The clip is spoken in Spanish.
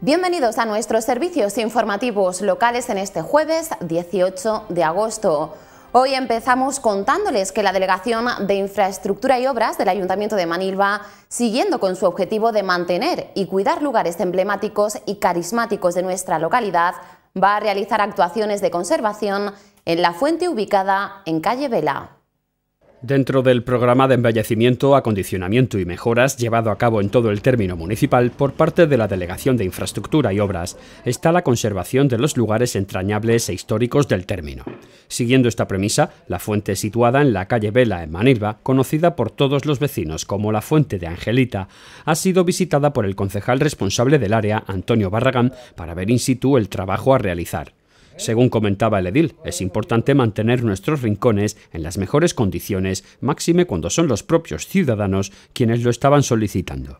Bienvenidos a nuestros servicios informativos locales en este jueves 18 de agosto. Hoy empezamos contándoles que la Delegación de Infraestructura y Obras del Ayuntamiento de Manilva, siguiendo con su objetivo de mantener y cuidar lugares emblemáticos y carismáticos de nuestra localidad, va a realizar actuaciones de conservación en la fuente ubicada en Calle Vela. Dentro del programa de embellecimiento, acondicionamiento y mejoras llevado a cabo en todo el término municipal por parte de la Delegación de Infraestructura y Obras está la conservación de los lugares entrañables e históricos del término. Siguiendo esta premisa, la fuente situada en la calle Vela en Manilva, conocida por todos los vecinos como la Fuente de Angelita, ha sido visitada por el concejal responsable del área, Antonio Barragán, para ver in situ el trabajo a realizar. Según comentaba el edil, es importante mantener nuestros rincones en las mejores condiciones, máxime cuando son los propios ciudadanos quienes lo estaban solicitando.